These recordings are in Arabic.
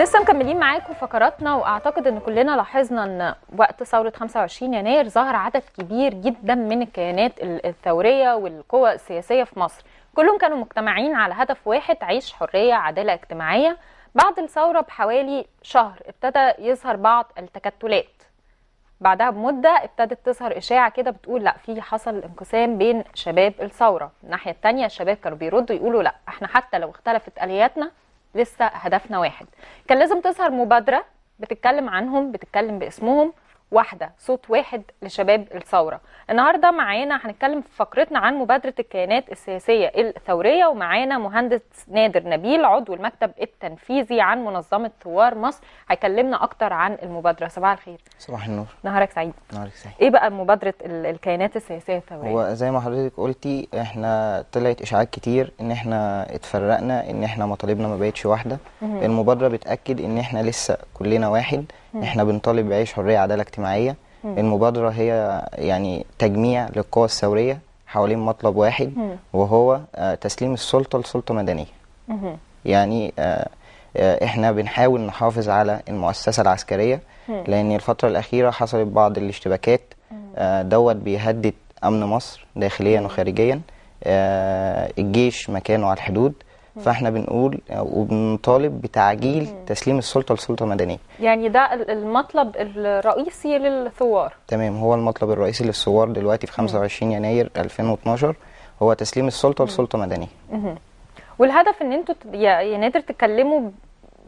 لسه مكملين معاكم فقراتنا واعتقد ان كلنا لاحظنا ان وقت ثوره 25 يناير ظهر عدد كبير جدا من الكيانات الثوريه والقوى السياسيه في مصر كلهم كانوا مجتمعين على هدف واحد عيش حريه عداله اجتماعيه بعد الثوره بحوالي شهر ابتدى يظهر بعض التكتلات بعدها بمده ابتدت تظهر اشاعه كده بتقول لا في حصل انقسام بين شباب الثوره الناحيه الثانيه الشباب كانوا بيردوا يقولوا لا احنا حتى لو اختلفت الياتنا لسه هدفنا واحد كان لازم تظهر مبادره بتتكلم عنهم بتتكلم باسمهم واحده صوت واحد لشباب الثوره النهارده معانا هنتكلم في فقرتنا عن مبادره الكيانات السياسيه الثوريه ومعانا مهندس نادر نبيل عضو المكتب التنفيذي عن منظمه ثوار مصر هيكلمنا اكتر عن المبادره صباح الخير صباح النور نهارك سعيد نهارك سعيد ايه بقى مبادره الكيانات السياسيه الثوريه هو زي ما حضرتك قلتي احنا طلعت اشاعات كتير ان احنا اتفرقنا ان احنا مطالبنا ما بقتش واحده المبادره بتاكد ان احنا لسه كلنا واحد احنا بنطالب بعيش حريه عداله اجتماعيه المبادره هي يعني تجميع للقوى الثوريه حوالين مطلب واحد وهو آه، تسليم السلطه لسلطه مدنيه يعني آه، آه، احنا بنحاول نحافظ على المؤسسه العسكريه لان الفتره الاخيره حصلت بعض الاشتباكات دوت بيهدد امن مصر داخليا وخارجيا الجيش مكانه على الحدود فاحنا بنقول وبنطالب بتعجيل تسليم السلطه لسلطه مدنيه يعني ده المطلب الرئيسي للثوار تمام هو المطلب الرئيسي للثوار دلوقتي في 25 يناير 2012 هو تسليم السلطه لسلطه مدنيه والهدف ان انتوا يا نادر تتكلموا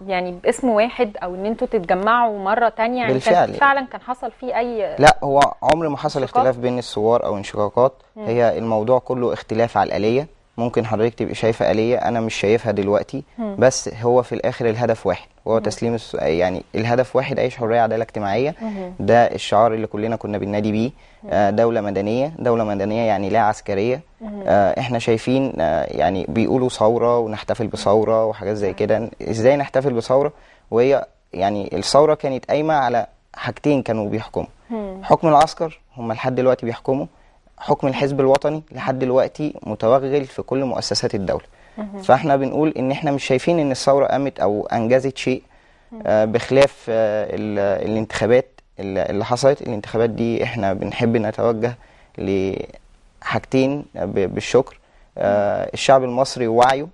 يعني باسم واحد او ان انتوا تتجمعوا مره تانية يعني بالفعل كان فعلا كان حصل فيه اي لا هو عمر ما حصل اختلاف بين الثوار او انشقاقات هي الموضوع كله اختلاف على الاليه ممكن حضرتك تبقي شايفه آلية انا مش شايفها دلوقتي م. بس هو في الاخر الهدف واحد وهو م. تسليم الس... يعني الهدف واحد عيش حريه عداله اجتماعيه م. ده الشعار اللي كلنا كنا بننادي بيه آه دوله مدنيه دوله مدنيه يعني لا عسكريه آه احنا شايفين آه يعني بيقولوا ثوره ونحتفل بثوره وحاجات زي كده ازاي نحتفل بثوره وهي يعني الثوره كانت قايمه على حاجتين كانوا بيحكموا حكم العسكر هم لحد دلوقتي بيحكموا حكم الحزب الوطني لحد دلوقتي متوغل في كل مؤسسات الدوله فاحنا بنقول ان احنا مش شايفين ان الثوره قامت او انجزت شيء آه، بخلاف آه، الانتخابات اللي حصلت الانتخابات دي احنا بنحب نتوجه لحاجتين بالشكر آه، الشعب المصري ووعيه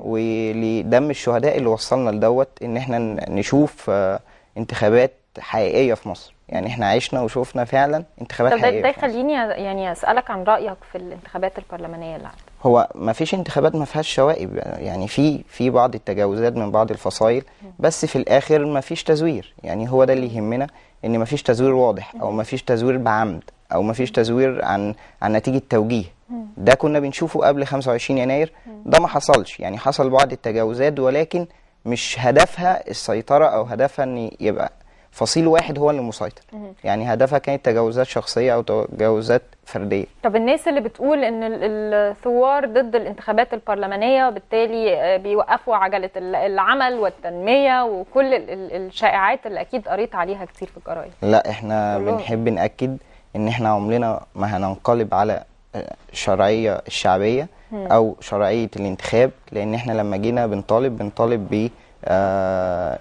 ولدم الشهداء اللي وصلنا لدوت ان احنا نشوف انتخابات حقيقيه في مصر يعني احنا عشنا وشوفنا فعلا انتخابات طب حقيقيه ده يخليني يعني اسالك عن رايك في الانتخابات البرلمانيه اللي عادة. هو ما فيش انتخابات ما فيهاش شوائب يعني في في بعض التجاوزات من بعض الفصائل بس في الاخر ما فيش تزوير يعني هو ده اللي يهمنا ان ما فيش تزوير واضح او ما فيش تزوير بعمد او ما فيش تزوير عن عن نتيجه توجيه ده كنا بنشوفه قبل 25 يناير ده ما حصلش يعني حصل بعض التجاوزات ولكن مش هدفها السيطره او هدفها ان يبقى فصيل واحد هو اللي مسيطر يعني هدفها كانت تجاوزات شخصيه او تجاوزات فرديه طب الناس اللي بتقول ان الثوار ضد الانتخابات البرلمانيه وبالتالي آه، بيوقفوا عجله العمل والتنميه وكل الشائعات اللي اكيد قريت عليها كتير في الجرايد لا احنا بنحب ناكد ان احنا عمرنا ما هننقلب على الشرعيه آه، الشعبيه او شرعيه الانتخاب لان احنا لما جينا بنطالب بنطالب ب آه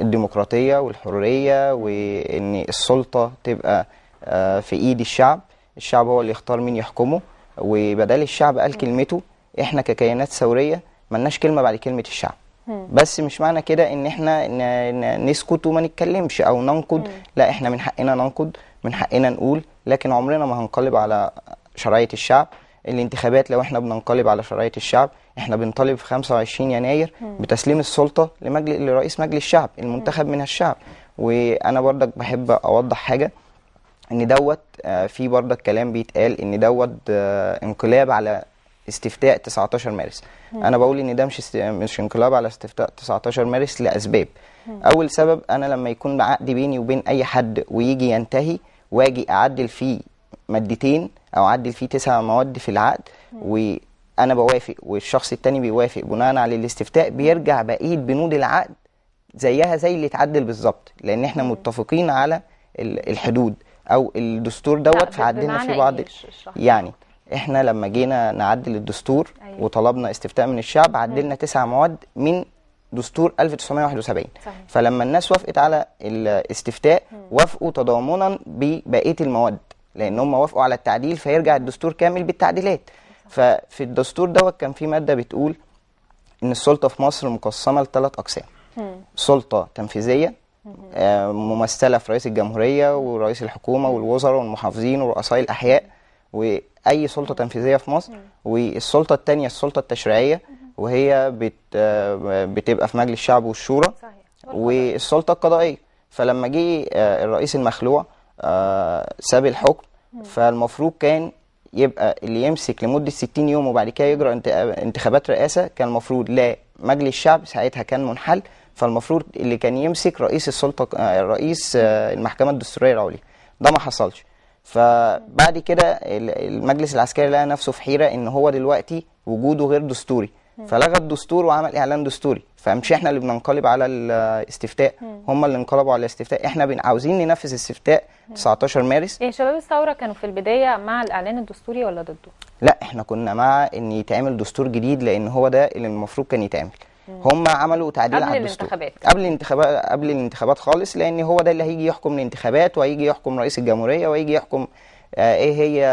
الديمقراطيه والحريه وان السلطه تبقى آه، في ايد الشعب الشعب هو اللي يختار مين يحكمه وبدل الشعب قال كلمته احنا ككيانات ثوريه ملناش كلمه بعد كلمه الشعب بس مش معنى كده ان احنا نسكت وما نتكلمش او ننقد لا احنا من حقنا ننقد من حقنا نقول لكن عمرنا ما هنقلب على شرعيه الشعب الانتخابات لو احنا بننقلب على شرعيه الشعب احنا بنطالب في 25 يناير بتسليم السلطه لمجلس لرئيس مجلس الشعب المنتخب من الشعب وانا برضك بحب اوضح حاجه ان دوت آه، في برضك كلام بيتقال ان دوت آه، انقلاب على استفتاء 19 مارس انا بقول ان ده مش مش انقلاب على استفتاء 19 مارس لاسباب اول سبب انا لما يكون عقد بيني وبين اي حد ويجي ينتهي واجي اعدل فيه مادتين او اعدل فيه تسع مواد في العقد و انا بوافق والشخص التاني بيوافق بناء على الاستفتاء بيرجع بقيه بنود العقد زيها زي اللي اتعدل بالظبط لان احنا متفقين على الحدود او الدستور دوت فعدلنا فيه بعض إيه؟ يعني احنا لما جينا نعدل الدستور أيوه. وطلبنا استفتاء من الشعب عدلنا تسع مواد من دستور 1971 صحيح. فلما الناس وافقت على الاستفتاء وافقوا تضامنا ببقيه المواد لان هم وافقوا على التعديل فيرجع الدستور كامل بالتعديلات ففي الدستور دوت كان في ماده بتقول ان السلطه في مصر مقسمه لثلاث اقسام سلطه تنفيذيه آه، ممثله في رئيس الجمهوريه ورئيس الحكومه والوزراء والمحافظين ورؤساء الاحياء واي سلطه تنفيذيه في مصر والسلطه الثانيه السلطه التشريعيه وهي بت آه، بتبقى في مجلس الشعب والشورى والسلطه القضائيه فلما جه آه، الرئيس المخلوع ساب الحكم فالمفروض كان يبقى اللي يمسك لمده 60 يوم وبعد كده يجرى انتخابات رئاسه كان المفروض لا مجلس الشعب ساعتها كان منحل فالمفروض اللي كان يمسك رئيس السلطه آه، رئيس آه، المحكمه الدستوريه العليا ده ما حصلش فبعد كده المجلس العسكري لقى نفسه في حيره ان هو دلوقتي وجوده غير دستوري فلغى الدستور وعمل اعلان دستوري فمش احنا اللي بننقلب على الاستفتاء هم اللي انقلبوا على الاستفتاء احنا عاوزين ننفذ الاستفتاء 19 مارس يعني شباب الثوره كانوا في البدايه مع الاعلان الدستوري ولا ضده لا احنا كنا مع ان يتعمل دستور جديد لان هو ده اللي المفروض كان يتعمل هم عملوا تعديل على الدستور قبل الانتخابات قبل الانتخابات قبل الانتخابات خالص لان هو ده اللي هيجي يحكم الانتخابات وهيجي يحكم رئيس الجمهوريه وهيجي يحكم آه، ايه هي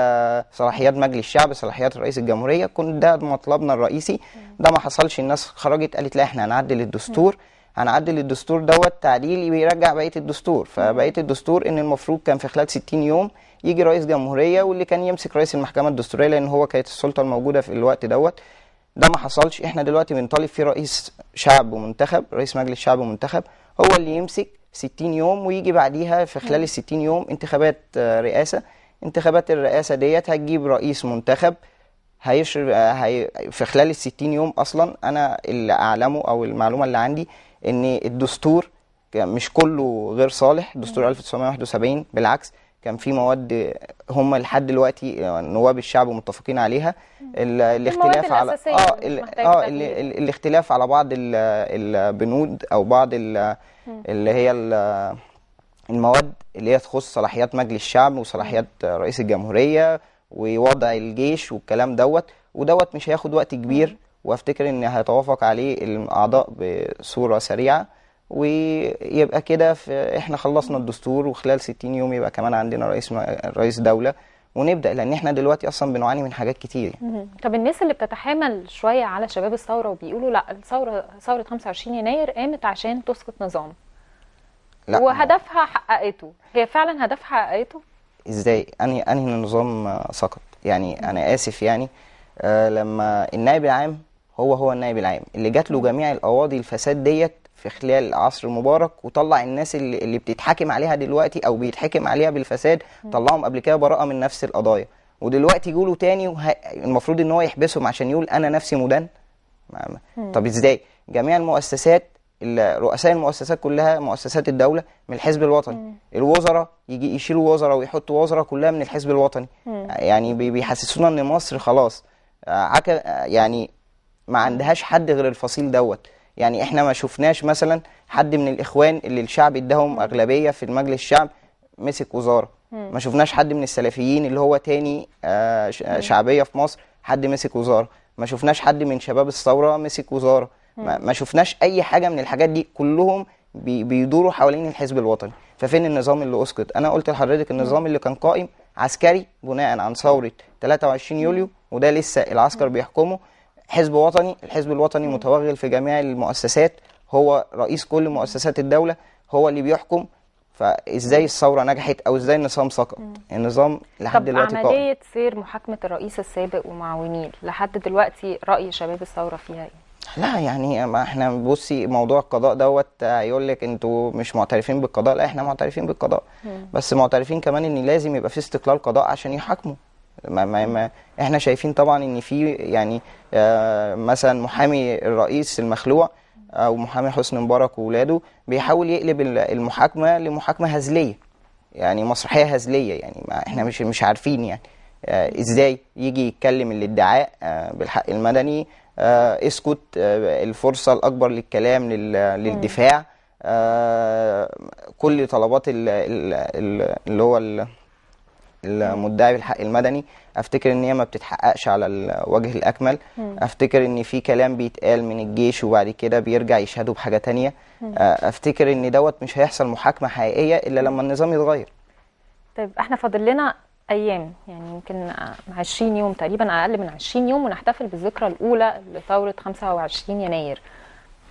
صلاحيات مجلس الشعب صلاحيات رئيس الجمهوريه كنت ده مطلبنا الرئيسي ده ما حصلش الناس خرجت قالت لا احنا هنعدل الدستور هنعدل الدستور دوت تعديل بيرجع بقيه الدستور فبقيه الدستور ان المفروض كان في خلال 60 يوم يجي رئيس جمهوريه واللي كان يمسك رئيس المحكمه الدستوريه لان هو كانت السلطه الموجوده في الوقت دوت ده ما حصلش احنا دلوقتي بنطالب في رئيس شعب ومنتخب رئيس مجلس شعب ومنتخب هو اللي يمسك 60 يوم ويجي بعديها في خلال ال 60 يوم انتخابات آه، رئاسه انتخابات الرئاسه ديت هتجيب رئيس منتخب هيشرب هي في خلال ال 60 يوم اصلا انا اللي اعلمه او المعلومه اللي عندي ان الدستور مش كله غير صالح دستور 1971 بالعكس كان في مواد هم لحد دلوقتي نواب الشعب متفقين عليها الاختلاف على اه اه الاختلاف على بعض البنود او بعض اللي هي المواد اللي هي تخص صلاحيات مجلس الشعب وصلاحيات رئيس الجمهوريه ووضع الجيش والكلام دوت ودوت مش هياخد وقت كبير وافتكر ان هيتوافق عليه الاعضاء بصوره سريعه ويبقى كده احنا خلصنا الدستور وخلال 60 يوم يبقى كمان عندنا رئيس رئيس دوله ونبدا لان احنا دلوقتي اصلا بنعاني من حاجات كتير يعني. طب الناس اللي بتتحامل شويه على شباب الثوره وبيقولوا لا الثوره ثوره 25 يناير قامت عشان تسقط نظام لا وهدفها حققته هي فعلا هدفها حققته ازاي انهي انهي النظام آه، سقط يعني انا اسف يعني آه لما النائب العام هو هو النائب العام اللي جات له جميع القواضي الفساد ديت في خلال عصر مبارك وطلع الناس اللي, اللي بتتحاكم عليها دلوقتي او بيتحكم عليها بالفساد طلعهم قبل كده براءه من نفس القضايا ودلوقتي له تاني وه... المفروض ان هو يحبسهم عشان يقول انا نفسي مدان طب ازاي جميع المؤسسات رؤساء المؤسسات كلها مؤسسات الدوله من الحزب الوطني مم. الوزراء يجي يشيلوا وزراء ويحطوا وزراء كلها من الحزب الوطني مم. يعني بيحسسونا ان مصر خلاص آه، آه، يعني ما عندهاش حد غير الفصيل دوت يعني احنا ما شفناش مثلا حد من الاخوان اللي الشعب اداهم اغلبيه في المجلس الشعب مسك وزاره ما شفناش حد من السلفيين اللي هو تاني آه، شعبيه في مصر حد مسك وزاره ما شفناش حد من شباب الثوره مسك وزاره ما, ما شفناش اي حاجه من الحاجات دي كلهم بي بيدوروا حوالين الحزب الوطني ففين النظام اللي اسقط انا قلت لحضرتك النظام اللي كان قائم عسكري بناء عن ثوره 23 يوليو وده لسه العسكر بيحكمه حزب وطني الحزب الوطني متوغل في جميع المؤسسات هو رئيس كل مؤسسات الدوله هو اللي بيحكم فازاي الثوره نجحت او ازاي النظام سقط النظام لحد دلوقتي قائم عمليه سير محاكمه الرئيس السابق ومعاونيه لحد دلوقتي راي شباب الثوره فيها ايه لا يعني ما احنا بصي موضوع القضاء دوت هيقول لك انتوا مش معترفين بالقضاء لا احنا معترفين بالقضاء بس معترفين كمان ان لازم يبقى في استقلال قضاء عشان يحاكموا ما ما ما احنا شايفين طبعا ان في يعني آه، مثلا محامي الرئيس المخلوع او محامي حسني مبارك واولاده بيحاول يقلب المحاكمه لمحاكمه هزليه يعني مسرحيه هزليه يعني ما احنا مش مش عارفين يعني آه، ازاي يجي يتكلم الادعاء آه، بالحق المدني آه، اسكت آه، الفرصه الاكبر للكلام للدفاع آه، كل طلبات اللي هو المدعي بالحق المدني افتكر ان هي ما بتتحققش على الوجه الاكمل افتكر ان في كلام بيتقال من الجيش وبعد كده بيرجع يشهدوا بحاجه تانية افتكر ان دوت مش هيحصل محاكمه حقيقيه الا لما النظام يتغير طيب احنا فاضل لنا ايام يعني يمكن 20 يوم تقريبا اقل من 20 يوم ونحتفل بالذكرى الاولى لثوره 25 يناير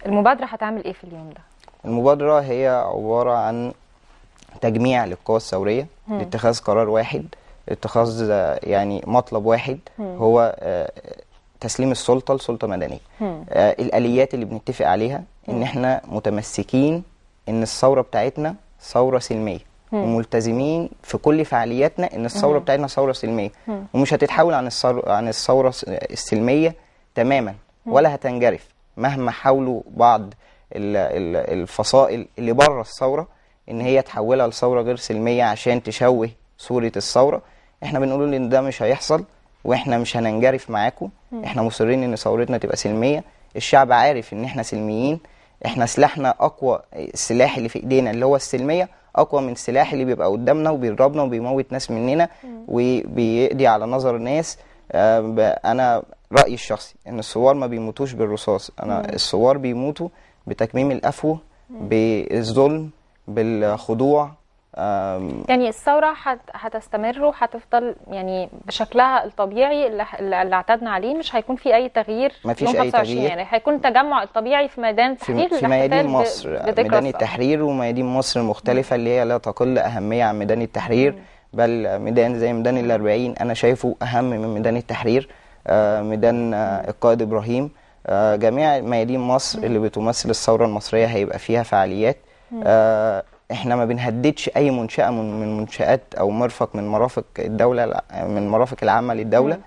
المبادره هتعمل ايه في اليوم ده المبادره هي عباره عن تجميع للقوى الثوريه لاتخاذ قرار واحد اتخاذ يعني مطلب واحد مم. هو آه، تسليم السلطه لسلطه مدنيه آه، الاليات اللي بنتفق عليها ان احنا متمسكين ان الثوره بتاعتنا ثوره سلميه وملتزمين في كل فعالياتنا ان الثوره بتاعتنا ثوره سلميه ومش هتتحول عن الثوره عن الثوره السلميه تماما ولا هتنجرف مهما حاولوا بعض الفصائل اللي بره الثوره ان هي تحولها لثوره غير سلميه عشان تشوه صوره الثوره احنا بنقول ان ده مش هيحصل واحنا مش هننجرف معاكم احنا مصرين ان ثورتنا تبقى سلميه الشعب عارف ان احنا سلميين احنا سلاحنا اقوى السلاح اللي في ايدينا اللي هو السلميه اقوى من السلاح اللي بيبقى قدامنا وبيضربنا وبيموت ناس مننا وبيقضي على نظر الناس آه، انا رايي الشخصي ان الثوار ما بيموتوش بالرصاص انا الثوار بيموتوا بتكميم الافوه بالظلم بالخضوع يعني الثوره هتستمر وهتفضل يعني بشكلها الطبيعي اللي اعتدنا عليه مش هيكون في اي تغيير مفيش اي تغيير يعني هيكون التجمع الطبيعي في ميدان التحرير في, في ميادين مصر آه، ميدان التحرير وميادين مصر المختلفه اللي هي لا تقل اهميه عن ميدان التحرير بل ميدان زي ميدان الأربعين أنا شايفه أهم من ميدان التحرير آه، ميدان آه، القائد إبراهيم جميع ميادين مصر اللي بتمثل الثورة المصرية هيبقى فيها فعاليات احنا ما بنهددش اي منشاه من منشات او مرفق من مرافق الدوله من مرافق العامه للدوله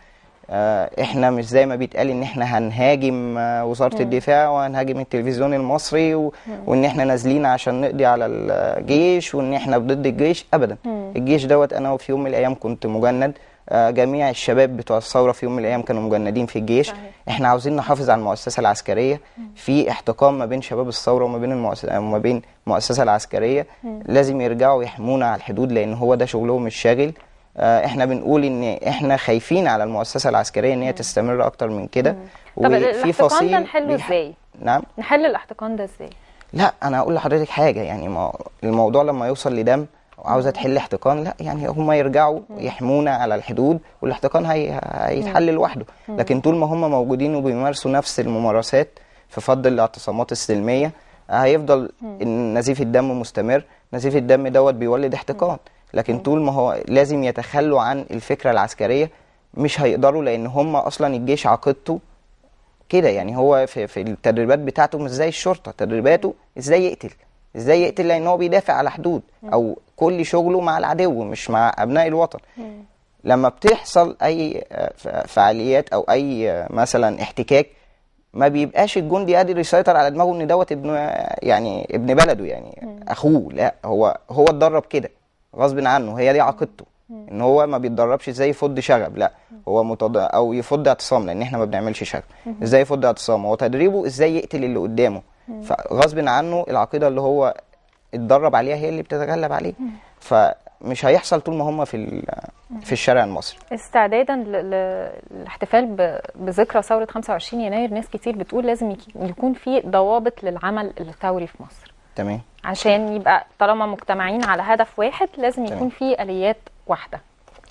آه، احنا مش زي ما بيتقال ان احنا هنهاجم آه، وزاره مم. الدفاع وهنهاجم التلفزيون المصري و... وان احنا نازلين عشان نقضي على الجيش وان احنا ضد الجيش ابدا مم. الجيش دوت انا في يوم من الايام كنت مجند آه، جميع الشباب بتوع الثوره في يوم من الايام كانوا مجندين في الجيش صحيح. احنا عاوزين نحافظ على المؤسسه العسكريه في احتقان ما بين شباب الثوره وما بين المؤسسه وما بين المؤسسه العسكريه مم. لازم يرجعوا يحمونا على الحدود لان هو ده شغلهم الشاغل آه، احنا بنقول ان احنا خايفين على المؤسسه العسكريه ان هي تستمر اكتر من كده وفي فصيل ده نحله ازاي نعم نحل الاحتقان ده ازاي لا انا هقول لحضرتك حاجه يعني ما الموضوع لما يوصل لدم وعاوزه تحل احتقان لا يعني هم يرجعوا يحمونا على الحدود والاحتقان هي... هيتحل لوحده لكن طول ما هم موجودين وبيمارسوا نفس الممارسات في فض الاعتصامات السلميه هيفضل نزيف الدم مستمر نزيف الدم دوت بيولد احتقان لكن طول ما هو لازم يتخلوا عن الفكره العسكريه مش هيقدروا لان هم اصلا الجيش عقيدته كده يعني هو في, في التدريبات بتاعته مش زي الشرطه تدريباته ازاي يقتل ازاي يقتل لان هو بيدافع على حدود او كل شغله مع العدو مش مع ابناء الوطن لما بتحصل اي آه، فعاليات او اي آه، مثلا احتكاك ما بيبقاش الجندي قادر يسيطر على دماغه ان دوت ابن آه، يعني ابن بلده يعني اخوه لا هو هو اتدرب كده غصب عنه هي دي عقيدته ان هو ما بيتدربش ازاي يفض شغب لا هو متض... او يفض اعتصام لان احنا ما بنعملش شغب ازاي يفض اعتصام هو تدريبه ازاي يقتل اللي قدامه فغصب عنه العقيده اللي هو اتدرب عليها هي اللي بتتغلب عليه فمش هيحصل طول ما هم في في الشارع المصري استعدادا للاحتفال بذكرى ثوره 25 يناير ناس كتير بتقول لازم يكون في ضوابط للعمل الثوري في مصر تمام عشان يبقى طالما مجتمعين على هدف واحد لازم يكون في اليات واحده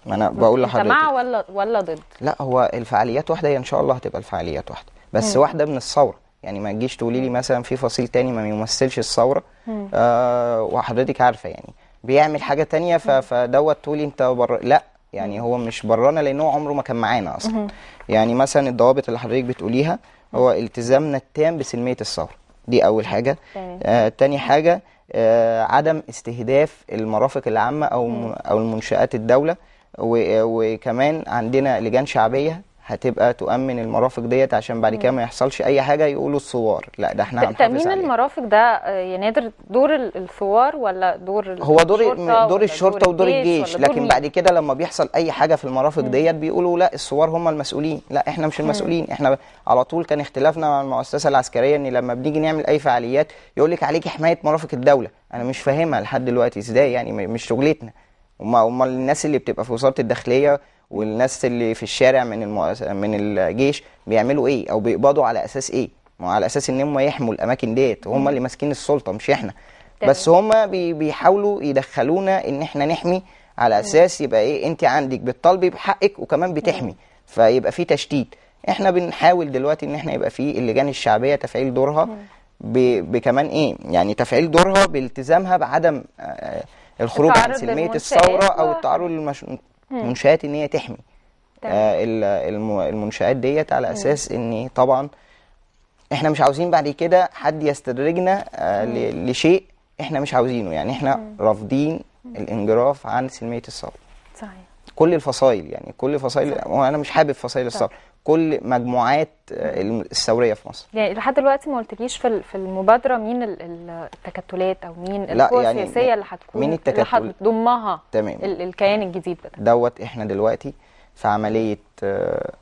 ما انا بقول لحضرتك مع ولا ولا ضد لا هو الفعاليات واحده هي ان شاء الله هتبقى الفعاليات واحده بس مم. واحده من الثوره يعني ما تجيش تقولي لي مثلا في فصيل تاني ما بيمثلش الثوره آه وحضرتك عارفه يعني بيعمل حاجه تانية فدوت تقولي انت بر... لا يعني هو مش برانا لان هو عمره ما كان معانا اصلا يعني مثلا الضوابط اللي حضرتك بتقوليها هو التزامنا التام بسلميه الثوره دي اول حاجه آه تاني حاجه آه عدم استهداف المرافق العامه او او المنشات الدوله وكمان عندنا لجان شعبيه هتبقى تؤمن المرافق ديت عشان بعد كده ما يحصلش اي حاجه يقولوا الثوار لا ده احنا هنحافظ تامين المرافق ده يا يعني نادر دور الثوار ولا دور هو دور الشرطه دور الشرطه ودور الجيش, الجيش لكن بعد كده لما بيحصل اي حاجه في المرافق ديت بيقولوا لا الثوار هم المسؤولين لا احنا مش المسؤولين احنا على طول كان اختلافنا مع المؤسسه العسكريه ان لما بنيجي نعمل اي فعاليات يقول لك عليك حمايه مرافق الدوله انا مش فاهمها لحد دلوقتي ازاي يعني مش شغلتنا امال الناس اللي بتبقى في وزاره الداخليه والناس اللي في الشارع من المؤس... من الجيش بيعملوا ايه او بيقبضوا على اساس ايه ما على اساس ان هم يحموا الاماكن ديت وهم اللي ماسكين السلطه مش احنا تمام. بس هم بي... بيحاولوا يدخلونا ان احنا نحمي على اساس يبقى ايه انت عندك بتطالبي بحقك وكمان بتحمي مم. فيبقى في تشتيت احنا بنحاول دلوقتي ان احنا يبقى في اللجان الشعبيه تفعيل دورها ب... بكمان ايه يعني تفعيل دورها بالتزامها بعدم آه، الخروج عن سلميه الثوره او التعرض للمش... منشات ان هي تحمي آه المنشات ديت على اساس ان طبعا احنا مش عاوزين بعد كده حد يستدرجنا آه لشيء احنا مش عاوزينه يعني احنا رافضين الانجراف عن سلميه الصبر صحيح كل الفصائل يعني كل فصائل وانا مش حابب فصائل الصبر كل مجموعات آه، الثوريه في مصر يعني لحد دلوقتي ما قلتليش في في المبادره مين التكتلات او مين القوى يعني السياسيه اللي هتكون مين التكتل اللي هتضمها تمام الكيان الجديد ده دوت احنا دلوقتي في عمليه آه،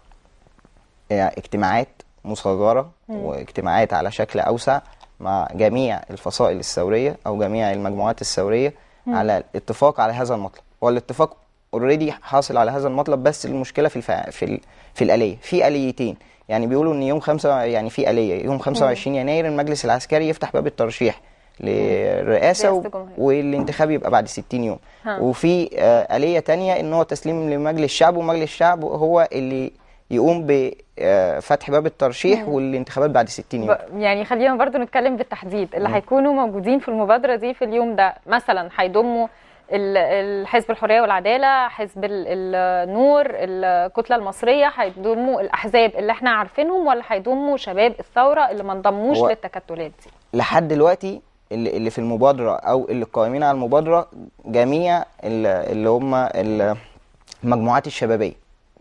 يعني اجتماعات مصغره واجتماعات على شكل اوسع مع جميع الفصائل الثوريه او جميع المجموعات الثوريه على الاتفاق على هذا المطلب والاتفاق اوريدي حاصل على هذا المطلب بس المشكله في الفع... في ال... في الاليه في اليتين يعني بيقولوا ان يوم خمسة يعني في اليه يوم 25 يناير المجلس العسكري يفتح باب الترشيح للرئاسه و... والانتخاب يبقى بعد 60 يوم ها. وفي آه، اليه تانية ان هو تسليم لمجلس الشعب ومجلس الشعب هو اللي يقوم بفتح آه، باب الترشيح مم. والانتخابات بعد 60 يوم يعني خلينا برضو نتكلم بالتحديد اللي هيكونوا موجودين في المبادره دي في اليوم ده مثلا هيضموا الحزب الحريه والعداله حزب النور الكتله المصريه هيضموا الاحزاب اللي احنا عارفينهم ولا هيضموا شباب الثوره اللي ما انضموش للتكتلات دي لحد دلوقتي اللي, في المبادره او اللي قائمين على المبادره جميع اللي هم المجموعات الشبابيه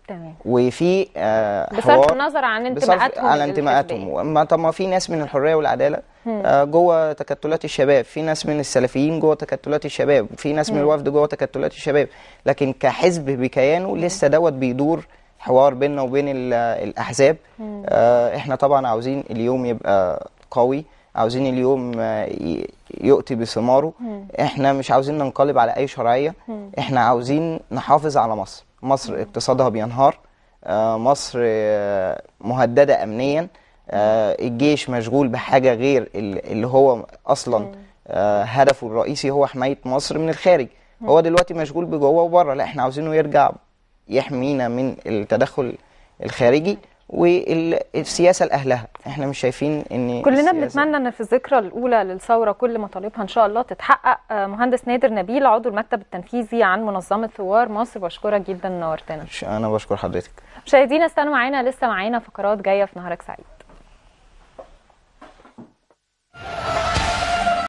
تمام وفي آه بصرف النظر عن انتماءاتهم عن انتماءاتهم طب ما في ناس من الحريه والعداله آه، جوه تكتلات الشباب في ناس من السلفيين جوه تكتلات الشباب في ناس من الوفد جوه تكتلات الشباب لكن كحزب بكيانه لسه دوت بيدور حوار بيننا وبين الاحزاب آه، احنا طبعا عاوزين اليوم يبقى قوي عاوزين اليوم آه، يؤتي بثماره احنا مش عاوزين ننقلب على اي شرعيه احنا عاوزين نحافظ على مصر مصر اقتصادها بينهار مصر مهدده امنيا آه، الجيش مشغول بحاجه غير اللي هو اصلا آه، هدفه الرئيسي هو حمايه مصر من الخارج هو دلوقتي مشغول بجوه وبره لا احنا عاوزينه يرجع يحمينا من التدخل الخارجي والسياسه لاهلها احنا مش شايفين ان كلنا بنتمنى ان في الذكرى الاولى للثوره كل مطالبها ان شاء الله تتحقق آه، مهندس نادر نبيل عضو المكتب التنفيذي عن منظمه ثوار مصر بشكرك جدا نورتنا انا بشكر حضرتك مشاهدينا استنوا معانا لسه معانا فقرات جايه في نهارك سعيد you